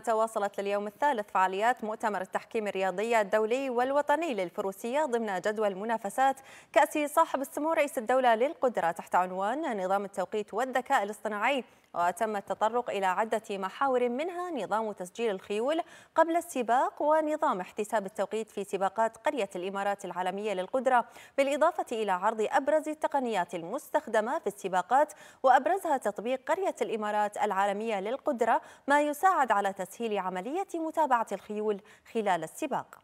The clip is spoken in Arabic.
تواصلت لليوم الثالث فعاليات مؤتمر التحكيم الرياضي الدولي والوطني للفروسية ضمن جدول منافسات كأس صاحب السمو رئيس الدولة للقدرة تحت عنوان نظام التوقيت والذكاء الاصطناعي وتم التطرق إلى عدة محاور منها نظام تسجيل الخيول قبل السباق ونظام احتساب التوقيت في سباقات قرية الإمارات العالمية للقدرة بالإضافة إلى عرض أبرز التقنيات المستخدمة في السباقات وأبرزها تطبيق قرية الإمارات العالمية للقدرة ما يساعد على تسهيل عملية متابعة الخيول خلال السباق